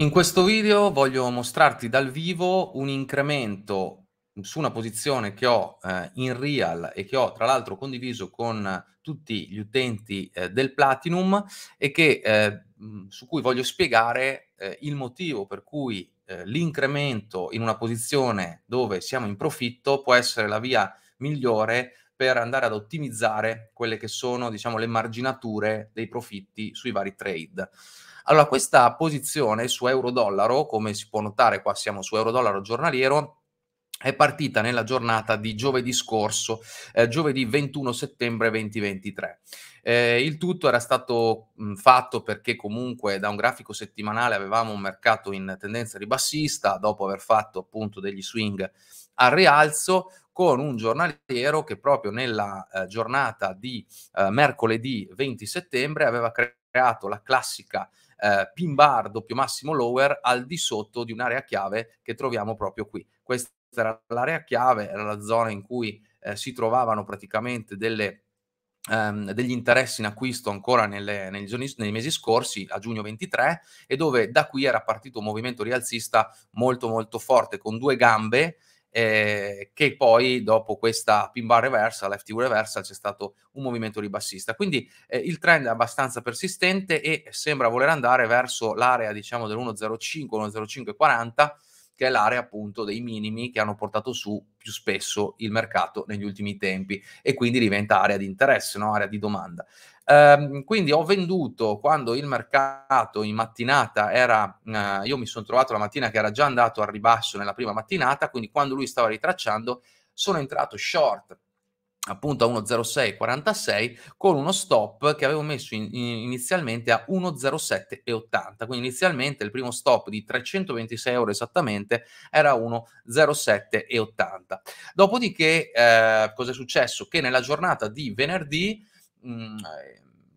In questo video voglio mostrarti dal vivo un incremento su una posizione che ho eh, in real e che ho tra l'altro condiviso con tutti gli utenti eh, del Platinum e che, eh, su cui voglio spiegare eh, il motivo per cui eh, l'incremento in una posizione dove siamo in profitto può essere la via migliore per andare ad ottimizzare quelle che sono, diciamo, le marginature dei profitti sui vari trade. Allora, questa posizione su euro-dollaro, come si può notare qua siamo su euro-dollaro giornaliero, è partita nella giornata di giovedì scorso, eh, giovedì 21 settembre 2023. Eh, il tutto era stato mh, fatto perché comunque da un grafico settimanale avevamo un mercato in tendenza ribassista, dopo aver fatto appunto degli swing al rialzo, con un giornaliero che proprio nella eh, giornata di eh, mercoledì 20 settembre aveva creato la classica eh, pin bar doppio massimo lower al di sotto di un'area chiave che troviamo proprio qui. Questa era l'area chiave, era la zona in cui eh, si trovavano praticamente delle ehm, degli interessi in acquisto ancora nelle, nei, giorni, nei, mesi scorsi, a giugno 23, e dove da qui era partito un movimento rialzista molto molto forte, con due gambe eh, che poi dopo questa pin bar reversal, FTU reversal, c'è stato un movimento ribassista. Quindi eh, il trend è abbastanza persistente e sembra voler andare verso l'area diciamo dell'1,05, 1,0540 che è l'area appunto dei minimi che hanno portato su più spesso il mercato negli ultimi tempi e quindi diventa area di interesse, no? area di domanda. Ehm, quindi ho venduto quando il mercato in mattinata era, eh, io mi sono trovato la mattina che era già andato al ribasso nella prima mattinata, quindi quando lui stava ritracciando sono entrato short appunto a 1.0646 con uno stop che avevo messo in, in, inizialmente a 1.0780 quindi inizialmente il primo stop di 326 euro esattamente era 1.0780 dopodiché eh, cosa è successo? che nella giornata di venerdì mh, mm,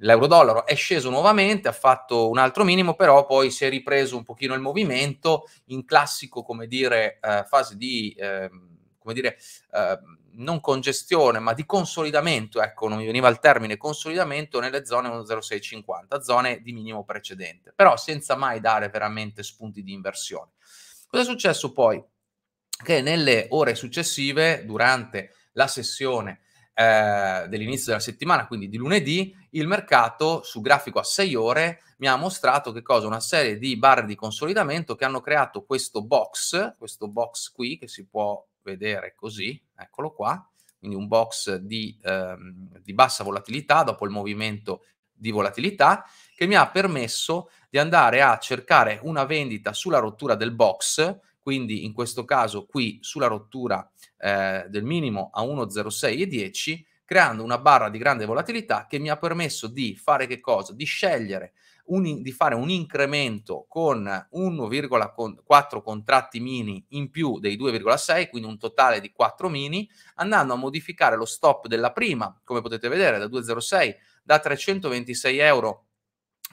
l'euro dollaro è sceso nuovamente, ha fatto un altro minimo, però poi si è ripreso un pochino il movimento in classico, come dire, eh, fase di eh, come dire, eh, non congestione, ma di consolidamento, ecco, non mi veniva il termine, consolidamento nelle zone 10650, zone di minimo precedente, però senza mai dare veramente spunti di inversione. Cosa è successo poi? Che nelle ore successive, durante la sessione eh, dell'inizio della settimana, quindi di lunedì, il mercato su grafico a 6 ore mi ha mostrato che cosa? Una serie di barre di consolidamento che hanno creato questo box, questo box qui che si può vedere così, eccolo qua, quindi un box di, ehm, di bassa volatilità dopo il movimento di volatilità che mi ha permesso di andare a cercare una vendita sulla rottura del box, quindi in questo caso qui sulla rottura eh, del minimo a 1,06 e 10 creando una barra di grande volatilità che mi ha permesso di fare che cosa? Di scegliere un, di fare un incremento con 1,4 contratti mini in più dei 2,6, quindi un totale di 4 mini, andando a modificare lo stop della prima, come potete vedere, da 2,06 da 326 euro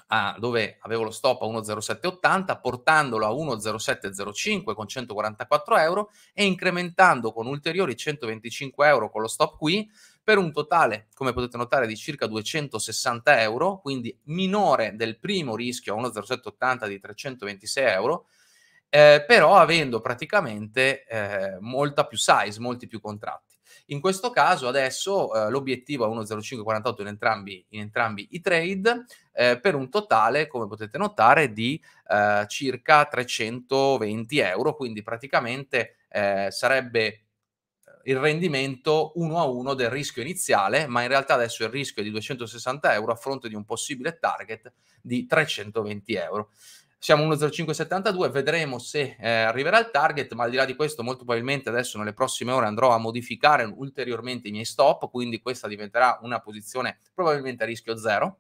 a, dove avevo lo stop a 1,0780, portandolo a 1,0705 con 144 euro e incrementando con ulteriori 125 euro con lo stop qui per un totale, come potete notare, di circa 260 euro, quindi minore del primo rischio a 1,0780 di 326 euro, eh, però avendo praticamente eh, molta più size, molti più contratti. In questo caso adesso eh, l'obiettivo è 1,0548 in entrambi, in entrambi i trade eh, per un totale, come potete notare, di eh, circa 320 euro, quindi praticamente eh, sarebbe eh, il rendimento uno a uno del rischio iniziale, ma in realtà adesso il rischio è di 260 euro a fronte di un possibile target di 320 euro siamo 1,0572, vedremo se eh, arriverà il target, ma al di là di questo molto probabilmente adesso nelle prossime ore andrò a modificare ulteriormente i miei stop, quindi questa diventerà una posizione probabilmente a rischio zero,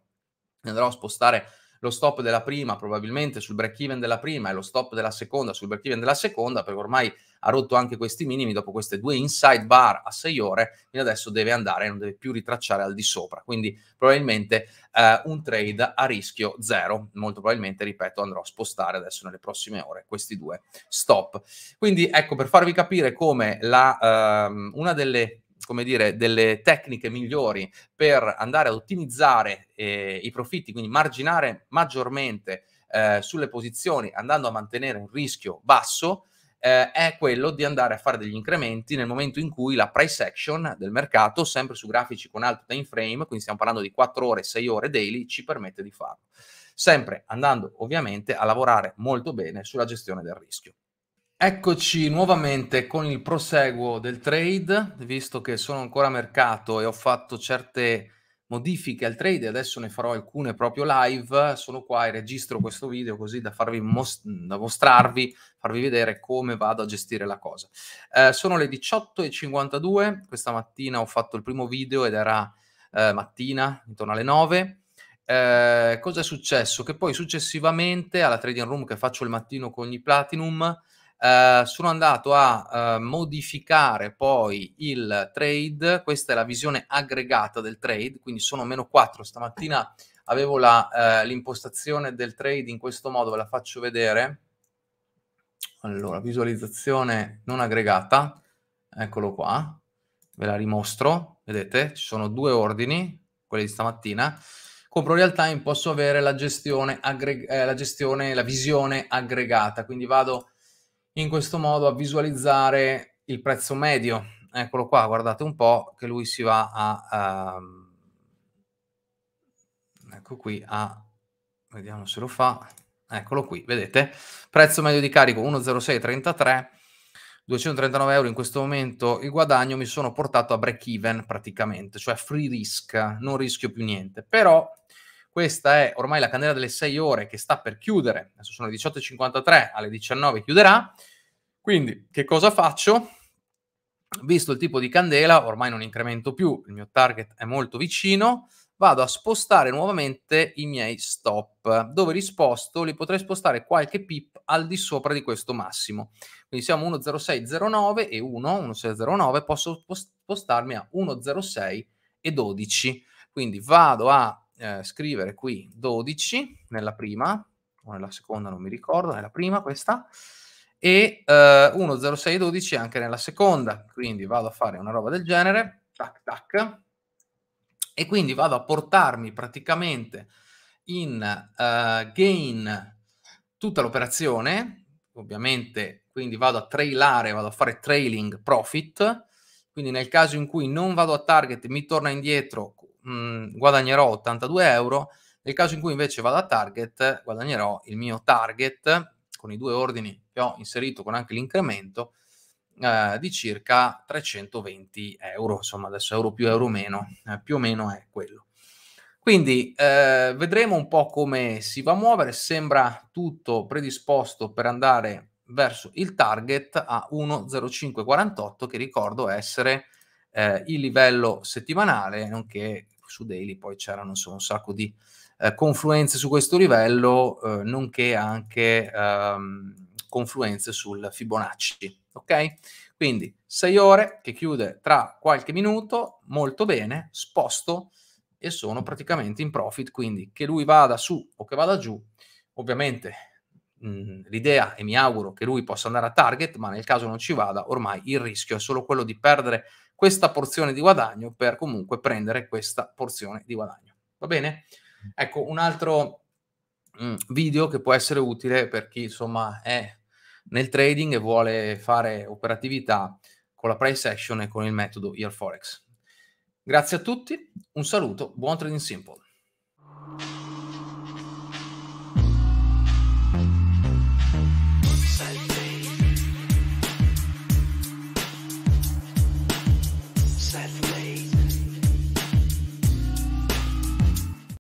andrò a spostare lo stop della prima probabilmente sul break even della prima e lo stop della seconda sul break even della seconda perché ormai ha rotto anche questi minimi dopo queste due inside bar a 6 ore quindi adesso deve andare non deve più ritracciare al di sopra quindi probabilmente eh, un trade a rischio zero molto probabilmente ripeto andrò a spostare adesso nelle prossime ore questi due stop quindi ecco per farvi capire come la, ehm, una delle come dire, delle tecniche migliori per andare ad ottimizzare eh, i profitti, quindi marginare maggiormente eh, sulle posizioni, andando a mantenere un rischio basso, eh, è quello di andare a fare degli incrementi nel momento in cui la price action del mercato, sempre su grafici con alto time frame, quindi stiamo parlando di 4 ore, 6 ore daily, ci permette di farlo. Sempre andando ovviamente a lavorare molto bene sulla gestione del rischio. Eccoci nuovamente con il proseguo del trade, visto che sono ancora a mercato e ho fatto certe modifiche al trade, adesso ne farò alcune proprio live, sono qua e registro questo video così da, farvi most- da mostrarvi, farvi vedere come vado a gestire la cosa. Eh, sono le 18.52, questa mattina ho fatto il primo video ed era eh, mattina, intorno alle 9. Eh, cosa è successo? Che poi successivamente alla trading room che faccio il mattino con gli platinum, eh, sono andato a eh, modificare poi il trade, questa è la visione aggregata del trade, quindi sono meno 4 stamattina avevo la, eh, l'impostazione del trade in questo modo, ve la faccio vedere. Allora, visualizzazione non aggregata, eccolo qua, ve la rimostro, vedete, ci sono due ordini, quelli di stamattina. Compro real time, posso avere la gestione, aggreg- eh, la, gestione la visione aggregata, quindi vado in questo modo a visualizzare il prezzo medio. Eccolo qua, guardate un po' che lui si va a... Um, ecco qui, a... vediamo se lo fa. Eccolo qui, vedete? Prezzo medio di carico 1,0633, 239 euro in questo momento il guadagno, mi sono portato a break even praticamente, cioè free risk, non rischio più niente. Però questa è ormai la candela delle 6 ore che sta per chiudere. Adesso sono le 18.53, alle 19 chiuderà. Quindi che cosa faccio? Visto il tipo di candela, ormai non incremento più, il mio target è molto vicino, vado a spostare nuovamente i miei stop. Dove li sposto? Li potrei spostare qualche pip al di sopra di questo massimo. Quindi siamo 1,0609 e 1.1609, posso spostarmi a 1,06 e 12. Quindi vado a eh, scrivere qui 12 nella prima, o nella seconda non mi ricordo, nella prima questa, e eh, 10612 anche nella seconda, quindi vado a fare una roba del genere, tac tac, e quindi vado a portarmi praticamente in uh, gain tutta l'operazione, ovviamente quindi vado a trailare, vado a fare trailing profit, quindi nel caso in cui non vado a target mi torna indietro guadagnerò 82 euro, nel caso in cui invece vada a target guadagnerò il mio target con i due ordini che ho inserito con anche l'incremento eh, di circa 320 euro, insomma adesso euro più euro meno, eh, più o meno è quello. Quindi eh, vedremo un po' come si va a muovere, sembra tutto predisposto per andare verso il target a 1.0548 che ricordo essere eh, il livello settimanale nonché su Daily poi c'erano so, un sacco di eh, confluenze su questo livello, eh, nonché anche ehm, confluenze sul Fibonacci, ok? Quindi 6 ore che chiude tra qualche minuto, molto bene, sposto e sono praticamente in profit, quindi che lui vada su o che vada giù, ovviamente l'idea e mi auguro che lui possa andare a target, ma nel caso non ci vada, ormai il rischio è solo quello di perdere questa porzione di guadagno per comunque prendere questa porzione di guadagno. Va bene? Ecco, un altro video che può essere utile per chi insomma è nel trading e vuole fare operatività con la price action e con il metodo Year Forex. Grazie a tutti, un saluto, buon trading simple.